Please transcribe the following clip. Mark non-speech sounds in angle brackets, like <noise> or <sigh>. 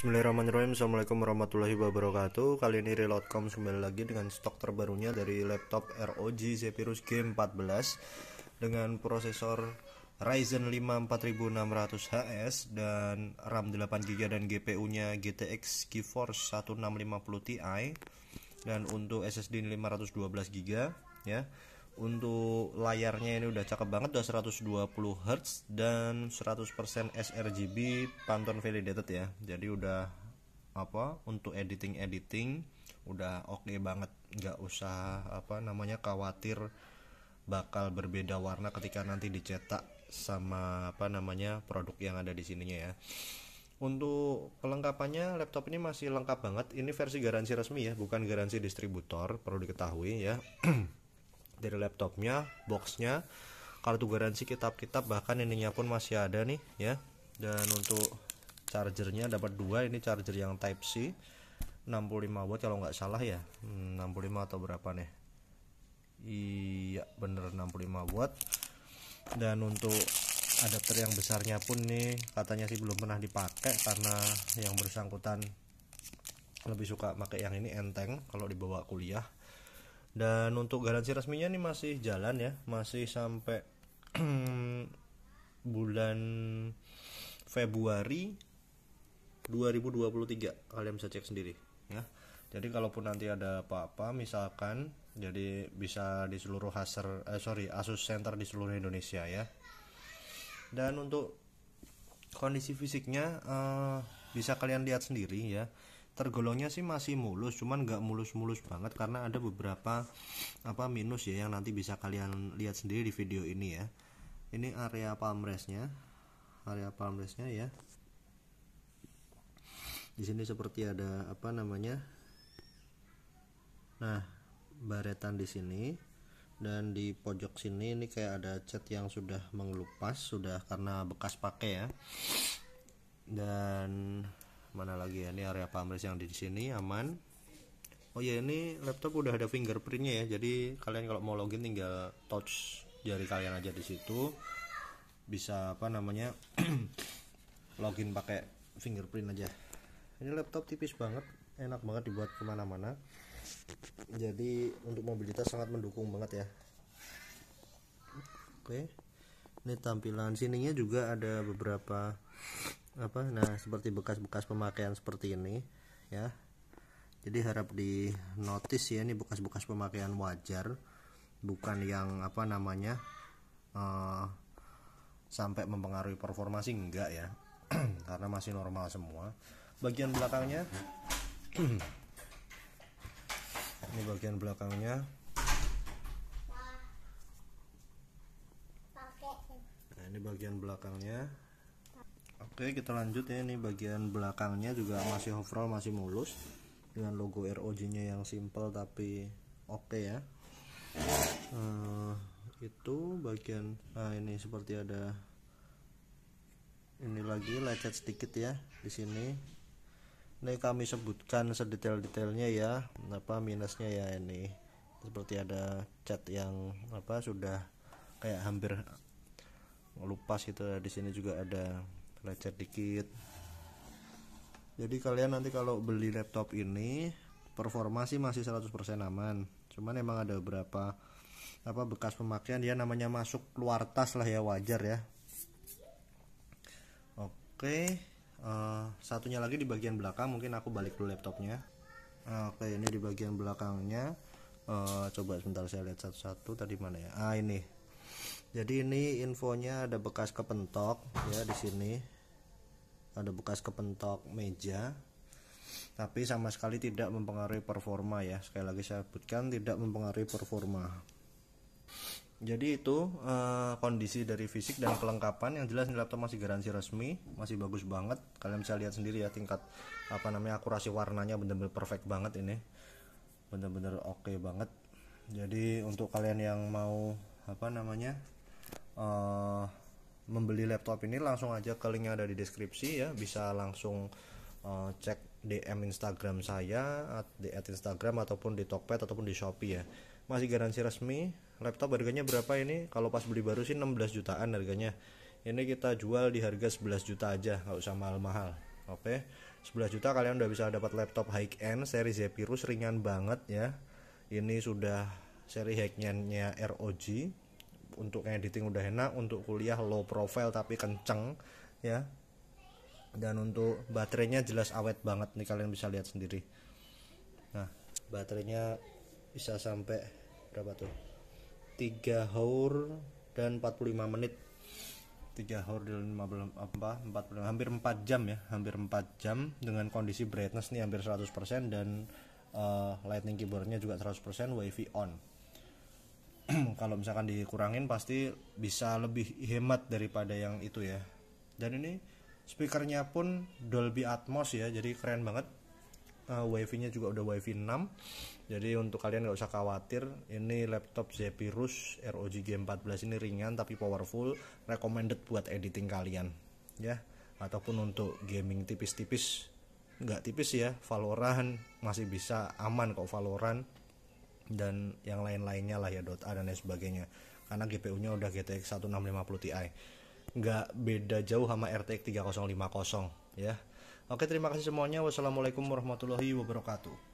Bismillahirrahmanirrahim Assalamualaikum warahmatullahi wabarakatuh Kali ini Reload.com kembali lagi dengan stok terbarunya dari laptop ROG Zephyrus G14 Dengan prosesor Ryzen 5 4600HS dan RAM 8GB dan GPU nya GTX GeForce 1650 Ti Dan untuk SSD 512GB ya untuk layarnya ini udah cakep banget udah 120 Hz dan 100% sRGB Pantone validated ya jadi udah apa untuk editing editing udah oke okay banget nggak usah apa namanya khawatir bakal berbeda warna ketika nanti dicetak sama apa namanya produk yang ada di sininya ya untuk pelengkapannya laptop ini masih lengkap banget ini versi garansi resmi ya bukan garansi distributor perlu diketahui ya <clears throat> dari laptopnya boxnya kartu garansi kitab-kitab bahkan ininya pun masih ada nih ya dan untuk chargernya dapat dua ini charger yang type C 65 watt kalau nggak salah ya hmm, 65 atau berapa nih iya bener 65 watt dan untuk adapter yang besarnya pun nih katanya sih belum pernah dipakai karena yang bersangkutan lebih suka pakai yang ini enteng kalau dibawa kuliah dan untuk garansi resminya nih masih jalan ya masih sampai <clears throat> bulan Februari 2023 kalian bisa cek sendiri ya jadi kalaupun nanti ada apa-apa misalkan jadi bisa di seluruh haser eh, sorry Asus Center di seluruh Indonesia ya dan untuk kondisi fisiknya eh, bisa kalian lihat sendiri ya tergolongnya sih masih mulus cuman nggak mulus-mulus banget karena ada beberapa apa minus ya yang nanti bisa kalian lihat sendiri di video ini ya ini area palm restnya area palm restnya ya di sini seperti ada apa namanya nah baretan di sini dan di pojok sini ini kayak ada cat yang sudah mengelupas sudah karena bekas pakai ya dan mana lagi ya ini area pamres yang di sini aman oh ya ini laptop udah ada fingerprintnya ya jadi kalian kalau mau login tinggal touch jari kalian aja di situ bisa apa namanya <clears throat> login pakai fingerprint aja ini laptop tipis banget enak banget dibuat kemana-mana jadi untuk mobilitas sangat mendukung banget ya oke ini tampilan sininya juga ada beberapa apa nah seperti bekas-bekas pemakaian seperti ini ya jadi harap di notice ya ini bekas-bekas pemakaian wajar bukan yang apa namanya uh, sampai mempengaruhi performa sih enggak ya <clears throat> karena masih normal semua bagian belakangnya <clears throat> ini bagian belakangnya nah, ini bagian belakangnya Oke kita lanjut ya ini bagian belakangnya juga masih overall masih mulus dengan logo ROG nya yang simple tapi oke okay ya uh, itu bagian nah ini seperti ada ini lagi lecet sedikit ya di sini ini kami sebutkan sedetail-detailnya ya apa minusnya ya ini seperti ada cat yang apa sudah kayak hampir lupas itu di sini juga ada lecet dikit jadi kalian nanti kalau beli laptop ini performa sih masih 100% aman cuman emang ada beberapa apa bekas pemakaian dia ya, namanya masuk luar tas lah ya wajar ya oke uh, satunya lagi di bagian belakang mungkin aku balik dulu laptopnya oke ini di bagian belakangnya uh, coba sebentar saya lihat satu-satu tadi mana ya ah ini jadi ini infonya ada bekas kepentok ya di sini ada bekas kepentok meja tapi sama sekali tidak mempengaruhi performa ya sekali lagi saya sebutkan tidak mempengaruhi performa jadi itu uh, kondisi dari fisik dan kelengkapan yang jelas ini laptop masih garansi resmi masih bagus banget kalian bisa lihat sendiri ya tingkat apa namanya akurasi warnanya benar-benar perfect banget ini benar-benar oke okay banget jadi untuk kalian yang mau apa namanya uh, membeli laptop ini langsung aja ke link yang ada di deskripsi ya bisa langsung uh, cek DM Instagram saya at, di at Instagram ataupun di Tokped ataupun di Shopee ya masih garansi resmi laptop harganya berapa ini kalau pas beli baru sih 16 jutaan harganya ini kita jual di harga 11 juta aja nggak usah mahal-mahal oke okay? 11 juta kalian udah bisa dapat laptop high end seri Zephyrus ringan banget ya ini sudah seri high endnya ROG untuk editing udah enak untuk kuliah low profile tapi kenceng ya dan untuk baterainya jelas awet banget nih kalian bisa lihat sendiri nah baterainya bisa sampai berapa tuh 3 hour dan 45 menit 3 hour dan 15 apa 45 hampir 4 jam ya hampir 4 jam dengan kondisi brightness nih hampir 100% dan uh, lightning keyboardnya juga 100% wifi on <clears throat> kalau misalkan dikurangin pasti bisa lebih hemat daripada yang itu ya dan ini speakernya pun Dolby Atmos ya jadi keren banget uh, eh, wifi nya juga udah wifi 6 jadi untuk kalian nggak usah khawatir ini laptop Zephyrus ROG G14 ini ringan tapi powerful recommended buat editing kalian ya ataupun untuk gaming tipis-tipis nggak tipis ya Valorant masih bisa aman kok Valorant dan yang lain-lainnya lah ya a dan lain sebagainya karena GPU-nya udah GTX 1650 Ti nggak beda jauh sama RTX 3050 ya oke terima kasih semuanya wassalamualaikum warahmatullahi wabarakatuh